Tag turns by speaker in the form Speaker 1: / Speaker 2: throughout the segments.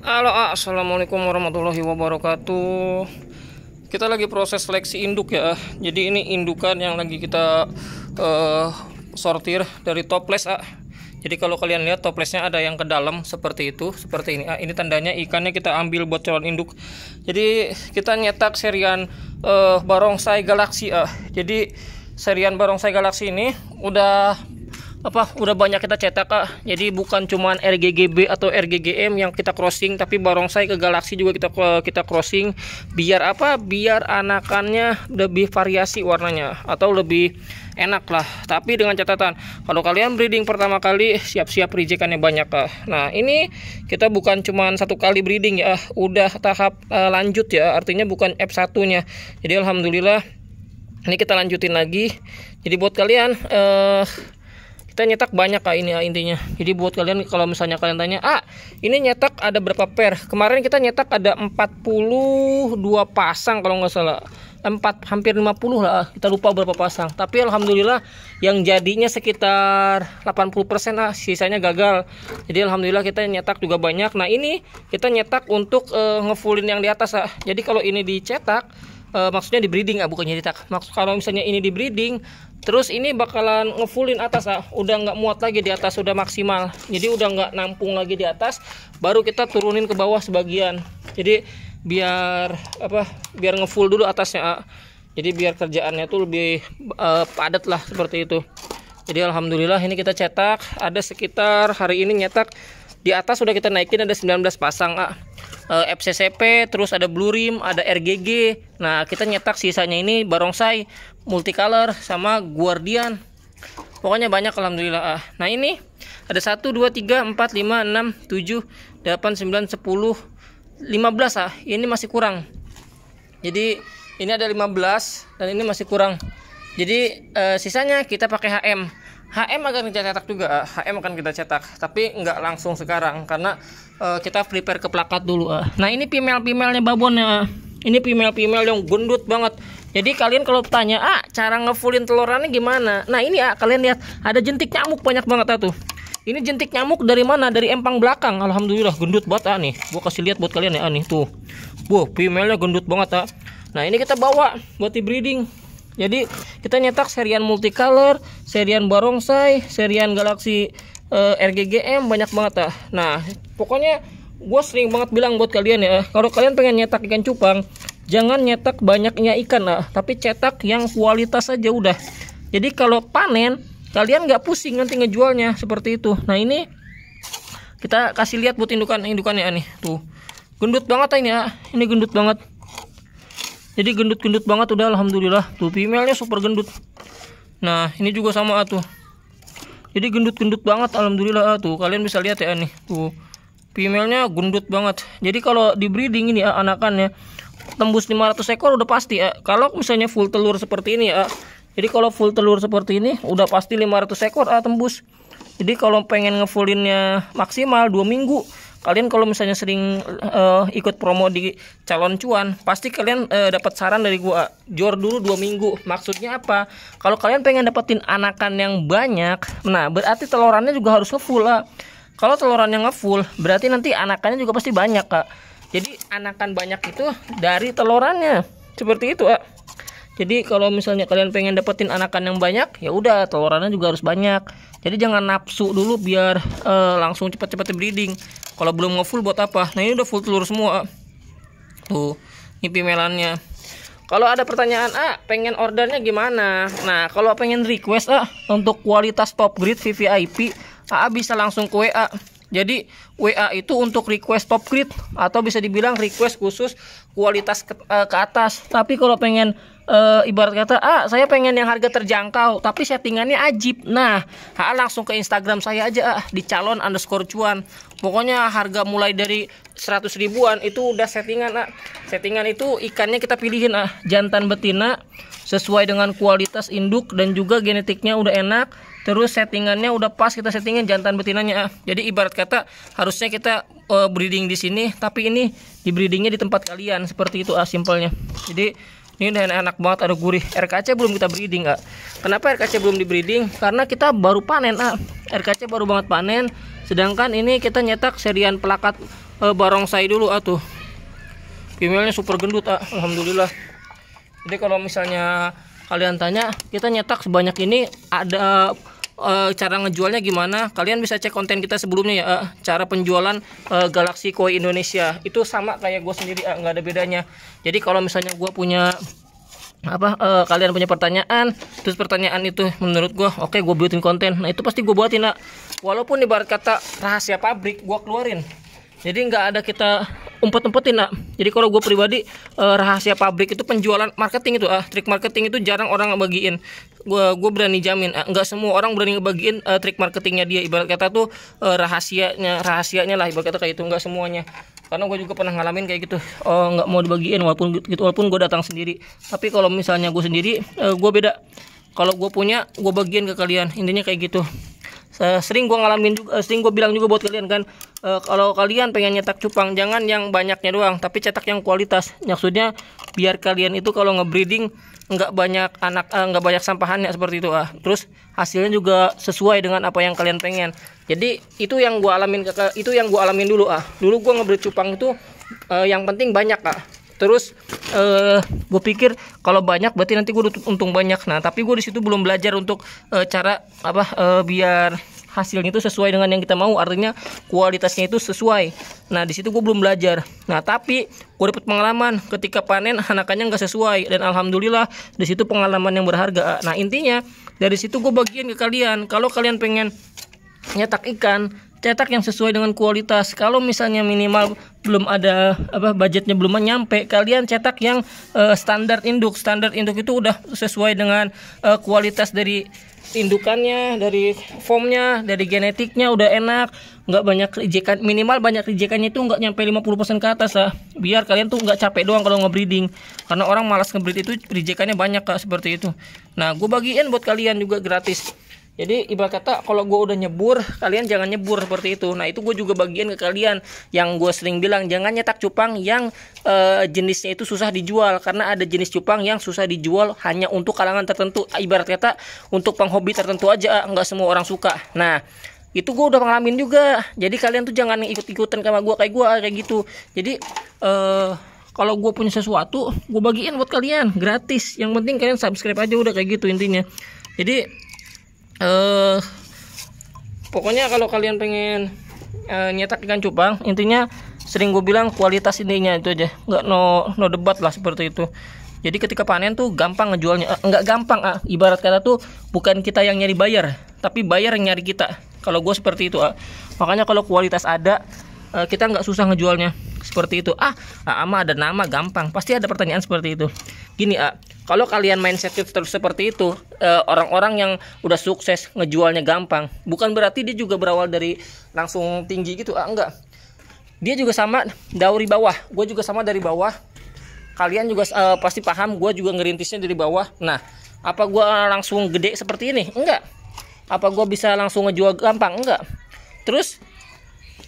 Speaker 1: Halo, assalamualaikum warahmatullahi wabarakatuh. Kita lagi proses seleksi induk ya. Jadi ini indukan yang lagi kita uh, sortir dari toples ah. Jadi kalau kalian lihat toplesnya ada yang ke dalam seperti itu, seperti ini. ah, ini tandanya ikannya kita ambil buat calon induk. Jadi kita nyetak serian uh, barongsai galaksi ah. Jadi serian barongsai galaksi ini udah apa udah banyak kita cetak kak jadi bukan cuman RGGB atau RGGM yang kita crossing tapi barongsai ke galaksi juga kita kita crossing biar apa biar anakannya lebih variasi warnanya atau lebih enak lah tapi dengan catatan kalau kalian breeding pertama kali siap-siap rejekannya banyak kak nah ini kita bukan cuman satu kali breeding ya udah tahap uh, lanjut ya artinya bukan F1 nya jadi Alhamdulillah ini kita lanjutin lagi jadi buat kalian eh, uh, kita nyetak banyak kak ini ya, intinya jadi buat kalian kalau misalnya kalian tanya ah ini nyetak ada berapa pair kemarin kita nyetak ada 42 pasang kalau nggak salah 4 hampir 50 lah kita lupa berapa pasang tapi alhamdulillah yang jadinya sekitar 80% lah sisanya gagal jadi alhamdulillah kita nyetak juga banyak nah ini kita nyetak untuk uh, ngefullin yang di atas lah. jadi kalau ini dicetak uh, maksudnya di breeding ah bukannya ditak maksud kalau misalnya ini di breeding Terus ini bakalan ngefullin atas ah, udah nggak muat lagi di atas sudah maksimal. Jadi udah nggak nampung lagi di atas, baru kita turunin ke bawah sebagian. Jadi biar apa? Biar ngefull dulu atasnya. Ah. Jadi biar kerjaannya tuh lebih uh, padat lah seperti itu. Jadi alhamdulillah ini kita cetak ada sekitar hari ini nyetak di atas sudah kita naikin ada 19 pasang ah uh, eh, FCCP, terus ada Blue Rim, ada RGG. Nah, kita nyetak sisanya ini Barongsai, Multicolor, sama Guardian. Pokoknya banyak alhamdulillah. Ah. Nah, ini ada 1 2 3 4 5 6 7 8 9 10 15 ah. Ini masih kurang. Jadi ini ada 15 dan ini masih kurang. Jadi uh, sisanya kita pakai HM. HM akan kita cetak juga HM akan kita cetak tapi nggak langsung sekarang karena uh, kita prepare ke plakat dulu uh. nah ini female femalenya babon ya uh. ini female female yang gendut banget jadi kalian kalau tanya ah cara ngefulin telurannya gimana nah ini ah kalian lihat ada jentik nyamuk banyak banget uh, tuh ini jentik nyamuk dari mana dari empang belakang alhamdulillah gendut banget ah nih gua kasih lihat buat kalian ya ah, nih tuh Wah, wow, femalenya gendut banget ah nah ini kita bawa buat di breeding jadi kita nyetak serian multicolor serian barongsai serian galaksi uh, eh, RGGM banyak banget ya. nah pokoknya gue sering banget bilang buat kalian ya kalau kalian pengen nyetak ikan cupang jangan nyetak banyaknya ikan lah tapi cetak yang kualitas aja udah jadi kalau panen kalian nggak pusing nanti ngejualnya seperti itu nah ini kita kasih lihat buat indukan indukannya nih tuh gendut banget ah, ini ya ini gendut banget jadi gendut-gendut banget udah alhamdulillah tuh female-nya super gendut nah ini juga sama ah, jadi gendut-gendut banget alhamdulillah ah, tuh kalian bisa lihat ya ah, nih tuh female-nya gendut banget jadi kalau di breeding ini ah, anakannya tembus 500 ekor udah pasti ah. kalau misalnya full telur seperti ini ya ah. jadi kalau full telur seperti ini udah pasti 500 ekor ah, tembus jadi kalau pengen ngefullinnya maksimal dua minggu kalian kalau misalnya sering uh, ikut promo di calon cuan pasti kalian uh, dapat saran dari gua jor dulu dua minggu maksudnya apa kalau kalian pengen dapetin anakan yang banyak nah berarti telurannya juga harus ngefull lah kalau telorannya ngefull berarti nanti anakannya juga pasti banyak kak ah. jadi anakan banyak itu dari telurannya seperti itu kak ah. jadi kalau misalnya kalian pengen dapetin anakan yang banyak, ya udah telurannya juga harus banyak. Jadi jangan nafsu dulu biar uh, langsung cepat-cepat breeding kalau belum ngefull buat apa nah ini udah full telur semua tuh ini pimelannya kalau ada pertanyaan ah, pengen ordernya gimana? Nah, kalau pengen request ah, untuk kualitas top grade VVIP, ah, bisa langsung ke WA. Jadi WA itu untuk request top grid atau bisa dibilang request khusus kualitas ke, uh, ke atas. Tapi kalau pengen uh, ibarat kata ah saya pengen yang harga terjangkau tapi settingannya ajib nah ha, langsung ke Instagram saya aja ah, di calon underscore cuan pokoknya harga mulai dari 100 ribuan itu udah settingan ah. settingan itu ikannya kita pilihin ah jantan betina sesuai dengan kualitas induk dan juga genetiknya udah enak terus settingannya udah pas kita settingin jantan betinanya ah, jadi ibarat kata harusnya kita uh, breeding di sini tapi ini di breedingnya di tempat kalian seperti itu ah simpelnya jadi ini udah enak banget ada gurih RKC belum kita breeding kak ah. kenapa RKC belum di breeding karena kita baru panen ah RKC baru banget panen sedangkan ini kita nyetak serian pelakat uh, barongsai dulu ah tuh Emailnya super gendut ah alhamdulillah jadi kalau misalnya kalian tanya kita nyetak sebanyak ini ada uh, cara ngejualnya gimana kalian bisa cek konten kita sebelumnya ya uh, cara penjualan uh, Galaxy Koi Indonesia itu sama kayak gue sendiri uh, nggak ada bedanya jadi kalau misalnya gue punya apa uh, kalian punya pertanyaan terus pertanyaan itu menurut gue oke okay, gue buatin konten nah itu pasti gue buatin uh, walaupun ibarat kata rahasia pabrik gue keluarin jadi nggak ada kita umpet-umpetin lah. Jadi kalau gue pribadi eh, rahasia pabrik itu penjualan marketing itu, ah, trik marketing itu jarang orang ngebagiin. Gue gue berani jamin, nggak ah, nggak semua orang berani ngebagiin eh, trik marketingnya dia. Ibarat kata tuh uh, rahasianya rahasianya lah ibarat kata kayak itu nggak semuanya. Karena gue juga pernah ngalamin kayak gitu, oh, nggak mau dibagiin walaupun gitu, gitu walaupun gue datang sendiri. Tapi kalau misalnya gue sendiri, eh, gue beda. Kalau gue punya, gue bagiin ke kalian. Intinya kayak gitu. Eh, sering gue ngalamin juga eh, sering gue bilang juga buat kalian kan uh, kalau kalian pengen nyetak cupang jangan yang banyaknya doang tapi cetak yang kualitas maksudnya biar kalian itu kalau ngebreeding nggak banyak anak nggak uh, banyak sampahannya seperti itu ah terus hasilnya juga sesuai dengan apa yang kalian pengen jadi itu yang gue alamin itu yang gue alamin dulu ah dulu gue ngebreed cupang itu uh, yang penting banyak ah terus uh, eh, gue pikir kalau banyak berarti nanti gue untung banyak nah tapi gue di situ belum belajar untuk uh, cara apa uh, biar hasilnya itu sesuai dengan yang kita mau artinya kualitasnya itu sesuai nah di situ gue belum belajar nah tapi gue dapet pengalaman ketika panen anakannya nggak sesuai dan alhamdulillah di situ pengalaman yang berharga nah intinya dari situ gue bagian ke kalian kalau kalian pengen nyetak ikan cetak yang sesuai dengan kualitas. Kalau misalnya minimal belum ada apa budgetnya belum nyampe, kalian cetak yang uh, standar induk. Standar induk itu udah sesuai dengan uh, kualitas dari indukannya, dari formnya, dari genetiknya udah enak, nggak banyak rejekan Minimal banyak rejekannya itu nggak nyampe 50% ke atas lah. Biar kalian tuh nggak capek doang kalau ngebreeding. Karena orang malas ngebreed itu rejekannya banyak kak seperti itu. Nah, gue bagiin buat kalian juga gratis jadi ibarat kata kalau gue udah nyebur kalian jangan nyebur seperti itu nah itu gue juga bagian ke kalian yang gue sering bilang jangan nyetak cupang yang e, jenisnya itu susah dijual karena ada jenis cupang yang susah dijual hanya untuk kalangan tertentu ibarat kata untuk penghobi tertentu aja nggak semua orang suka nah itu gue udah ngalamin juga jadi kalian tuh jangan ikut-ikutan sama gue kayak gue kayak gitu jadi e, kalau gue punya sesuatu gue bagiin buat kalian gratis yang penting kalian subscribe aja udah kayak gitu intinya jadi uh, pokoknya kalau kalian pengen uh, nyetak ikan cupang intinya sering gue bilang kualitas ininya itu aja nggak no no debat lah seperti itu jadi ketika panen tuh gampang ngejualnya uh, nggak gampang ah. ibarat kata tuh bukan kita yang nyari bayar tapi bayar yang nyari kita kalau gue seperti itu uh. makanya kalau kualitas ada uh, kita nggak susah ngejualnya seperti itu ah, ah ama ada nama gampang pasti ada pertanyaan seperti itu gini ah kalau kalian mindsetnya terus seperti itu, eh, orang-orang yang udah sukses ngejualnya gampang, bukan berarti dia juga berawal dari langsung tinggi gitu, ah, enggak. Dia juga sama dari bawah, gue juga sama dari bawah. Kalian juga uh, pasti paham, gue juga ngerintisnya dari bawah. Nah, apa gue langsung gede seperti ini? Enggak. Apa gue bisa langsung ngejual gampang? Enggak. Terus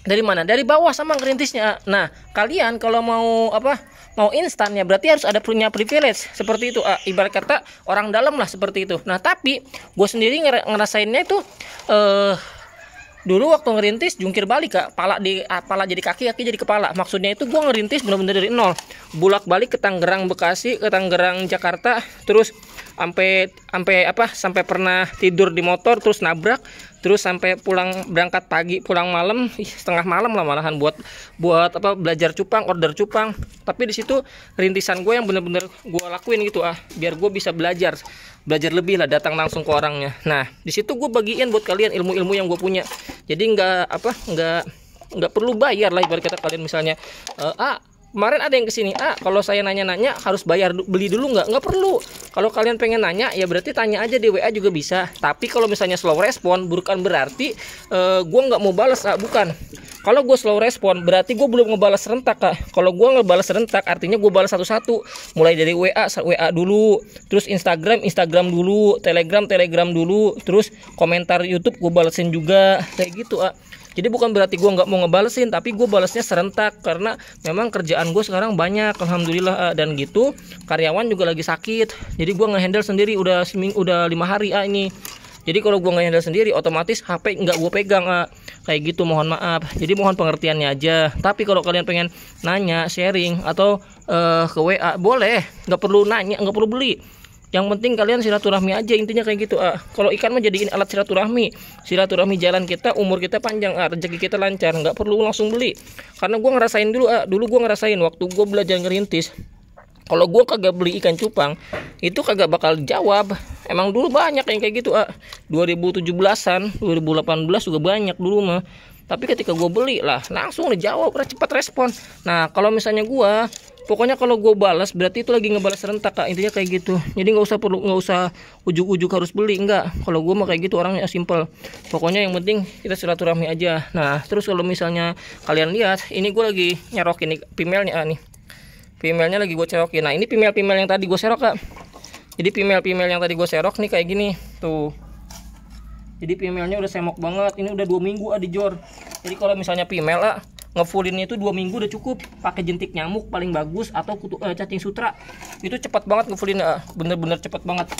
Speaker 1: dari mana? Dari bawah sama ngerintisnya. Nah, kalian kalau mau apa? mau instan ya berarti harus ada punya privilege seperti itu uh, ibarat kata orang dalam lah seperti itu nah tapi gue sendiri ngerasainnya itu uh, dulu waktu ngerintis jungkir balik kak pala di ah, pala jadi kaki kaki jadi kepala maksudnya itu gue ngerintis bener-bener dari nol bulak balik ke Tangerang Bekasi ke Tangerang Jakarta terus sampai sampai apa sampai pernah tidur di motor terus nabrak terus sampai pulang berangkat pagi pulang malam setengah malam lah malahan buat buat apa belajar cupang order cupang tapi di situ rintisan gue yang bener-bener gue lakuin gitu ah biar gue bisa belajar belajar lebih lah datang langsung ke orangnya nah di situ gue bagiin buat kalian ilmu-ilmu yang gue punya jadi nggak apa nggak nggak perlu bayar lah ibarat kata kalian misalnya uh, ah kemarin ada yang kesini ah kalau saya nanya-nanya harus bayar beli dulu nggak nggak perlu kalau kalian pengen nanya ya berarti tanya aja di WA juga bisa tapi kalau misalnya slow respon bukan berarti uh, eh, gue nggak mau balas ah, bukan kalau gue slow respon berarti gue belum ngebalas rentak kak kalau gue ngebalas rentak artinya gue balas satu-satu mulai dari WA WA dulu terus Instagram Instagram dulu Telegram Telegram dulu terus komentar YouTube gue balesin juga kayak gitu ah jadi bukan berarti gue nggak mau ngebalesin tapi gue balesnya serentak karena memang kerjaan gue sekarang banyak alhamdulillah eh, dan gitu karyawan juga lagi sakit jadi gue ngehandle sendiri udah seming udah lima hari ah ini jadi kalau gue nggak handle sendiri otomatis HP nggak gue pegang ah. kayak gitu mohon maaf jadi mohon pengertiannya aja tapi kalau kalian pengen nanya sharing atau uh, ke WA boleh nggak perlu nanya nggak perlu beli yang penting kalian silaturahmi aja intinya kayak gitu ah kalau ikan mah jadiin alat silaturahmi silaturahmi jalan kita umur kita panjang ah rezeki kita lancar nggak perlu langsung beli karena gue ngerasain dulu ah dulu gue ngerasain waktu gue belajar ngerintis kalau gue kagak beli ikan cupang itu kagak bakal jawab emang dulu banyak yang kayak gitu ah 2017an 2018 juga banyak dulu mah tapi ketika gue beli lah langsung dijawab cepat respon nah kalau misalnya gue pokoknya kalau gue balas berarti itu lagi ngebalas serentak kak intinya kayak gitu jadi nggak usah perlu nggak usah ujuk-ujuk harus beli nggak kalau gue mah kayak gitu orangnya simple pokoknya yang penting kita silaturahmi aja nah terus kalau misalnya kalian lihat ini gue lagi nyerokin nih pimelnya ah, nih pimelnya lagi gue cerokin nah ini female female yang tadi gue serok kak jadi female female yang tadi gue serok nih kayak gini tuh jadi female-nya udah semok banget ini udah dua minggu ah di jor jadi kalau misalnya female ah ngefullinnya itu dua minggu udah cukup pakai jentik nyamuk paling bagus atau kutu, eh, cacing sutra itu cepat banget ngefulin eh, bener-bener cepat banget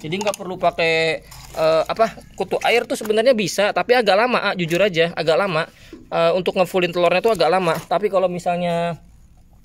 Speaker 1: jadi nggak perlu pakai uh, apa kutu air tuh sebenarnya bisa tapi agak lama ah, jujur aja agak lama uh, untuk ngefulin telurnya itu agak lama tapi kalau misalnya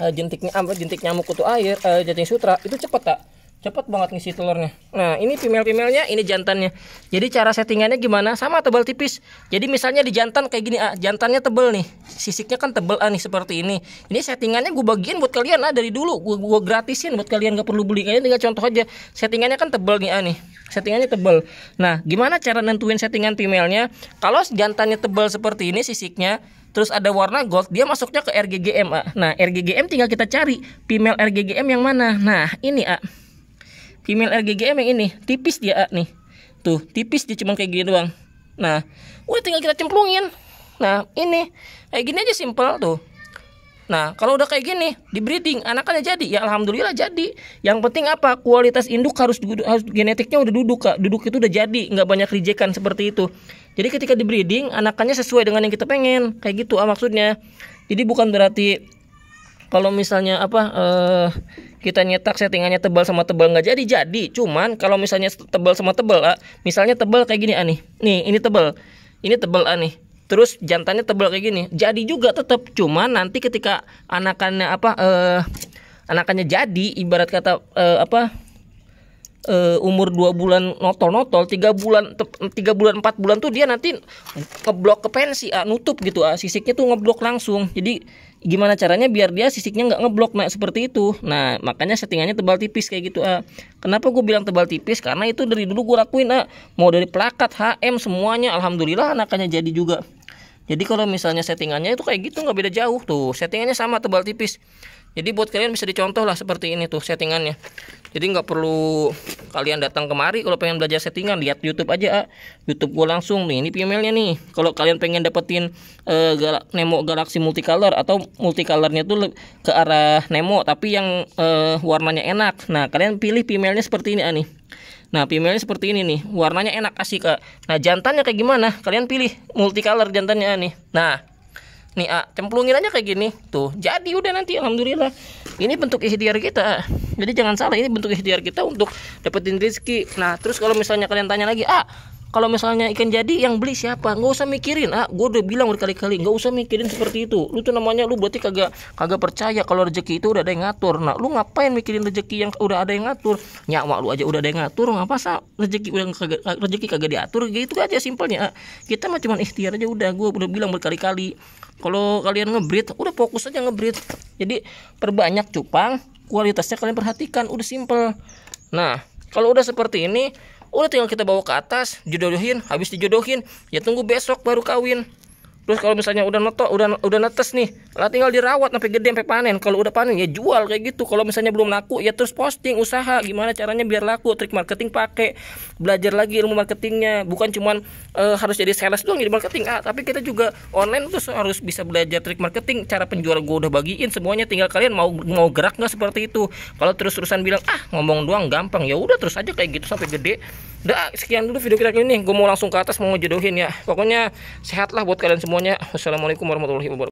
Speaker 1: uh, jentiknya apa jentik nyamuk kutu air uh, cacing sutra itu cepet tak ah cepet banget ngisi telurnya. Nah, ini female-femalenya, ini jantannya. Jadi cara settingannya gimana? Sama tebal tipis. Jadi misalnya di jantan kayak gini, ah, jantannya tebel nih. Sisiknya kan tebel ah, nih seperti ini. Ini settingannya gue bagian buat kalian ah dari dulu. Gue gua gratisin buat kalian gak perlu beli. ini tinggal contoh aja. Settingannya kan tebel nih ah nih. Settingannya tebel. Nah, gimana cara nentuin settingan female-nya? Kalau jantannya tebel seperti ini sisiknya, terus ada warna gold, dia masuknya ke RGGM, ah. Nah, RGGM tinggal kita cari female RGGM yang mana. Nah, ini, ah Female LGGM yang ini tipis dia nih. Tuh, tipis dia cuma kayak gini doang. Nah, udah tinggal kita cemplungin. Nah, ini kayak gini aja simple tuh. Nah, kalau udah kayak gini di breeding anakannya jadi. Ya alhamdulillah jadi. Yang penting apa? Kualitas induk harus harus genetiknya udah duduk, Kak. Duduk itu udah jadi, nggak banyak rijekan seperti itu. Jadi ketika di breeding anakannya sesuai dengan yang kita pengen. Kayak gitu ah maksudnya. Jadi bukan berarti kalau misalnya apa eh, kita nyetak settingannya tebal sama tebal nggak jadi jadi cuman kalau misalnya tebal sama tebal ah, misalnya tebal kayak gini ah nih nih ini tebal ini tebal ah nih terus jantannya tebal kayak gini jadi juga tetap cuman nanti ketika anakannya apa eh, anakannya jadi ibarat kata eh, apa uh, umur 2 bulan notol-notol, 3 bulan 3 bulan 4 bulan tuh dia nanti ngeblok ke pensi, ah, nutup gitu, ah, sisiknya tuh ngeblok langsung. Jadi gimana caranya biar dia sisiknya nggak ngeblok nah seperti itu nah makanya settingannya tebal tipis kayak gitu ah kenapa gue bilang tebal tipis karena itu dari dulu gue lakuin ah mau dari plakat HM semuanya alhamdulillah anakannya jadi juga jadi kalau misalnya settingannya itu kayak gitu nggak beda jauh tuh settingannya sama tebal tipis jadi buat kalian bisa dicontoh lah seperti ini tuh settingannya jadi nggak perlu kalian datang kemari kalau pengen belajar settingan lihat YouTube aja ah. YouTube gue langsung nih ini PML-nya nih kalau kalian pengen dapetin uh, eh, gal Nemo Galaxy Multicolor atau multicolornya tuh ke arah Nemo tapi yang uh, warnanya enak nah kalian pilih PML-nya seperti ini ah, nih Nah, PML-nya seperti ini nih. Warnanya enak asik, Kak. Ah. Nah, jantannya kayak gimana? Kalian pilih multicolor jantannya ah, nih. Nah, nih A, ah, cemplungin aja kayak gini. Tuh, jadi udah nanti alhamdulillah ini bentuk ikhtiar kita jadi jangan salah ini bentuk ikhtiar kita untuk dapetin rezeki nah terus kalau misalnya kalian tanya lagi ah kalau misalnya ikan jadi yang beli siapa nggak usah mikirin ah gue udah bilang berkali-kali nggak usah mikirin seperti itu lu tuh namanya lu berarti kagak kagak percaya kalau rezeki itu udah ada yang ngatur nah lu ngapain mikirin rezeki yang udah ada yang ngatur nyawa lu aja udah ada yang ngatur ngapa sih rezeki udah kagak rezeki kagak diatur gitu aja simpelnya ah, kita mah cuma ikhtiar aja udah gue udah bilang berkali-kali kalau kalian ngebreed udah fokus aja ngebreed jadi perbanyak cupang kualitasnya kalian perhatikan udah simple nah kalau udah seperti ini udah tinggal kita bawa ke atas jodohin habis dijodohin ya tunggu besok baru kawin Terus kalau misalnya udah netok, udah udah netes nih, lah tinggal dirawat sampai gede sampai panen. Kalau udah panen ya jual kayak gitu. Kalau misalnya belum laku ya terus posting usaha gimana caranya biar laku. Trik marketing pakai, belajar lagi ilmu marketingnya. Bukan cuman e, harus jadi sales doang jadi marketing. Ah, tapi kita juga online terus harus bisa belajar trik marketing. Cara penjual gue udah bagiin semuanya tinggal kalian mau mau gerak nggak seperti itu. Kalau terus-terusan bilang ah ngomong doang gampang ya udah terus aja kayak gitu sampai gede. Dah sekian dulu video kita kali ini. Gue mau langsung ke atas mau jodohin ya. Pokoknya sehatlah buat kalian semua semuanya wassalamualaikum warahmatullahi wabarakatuh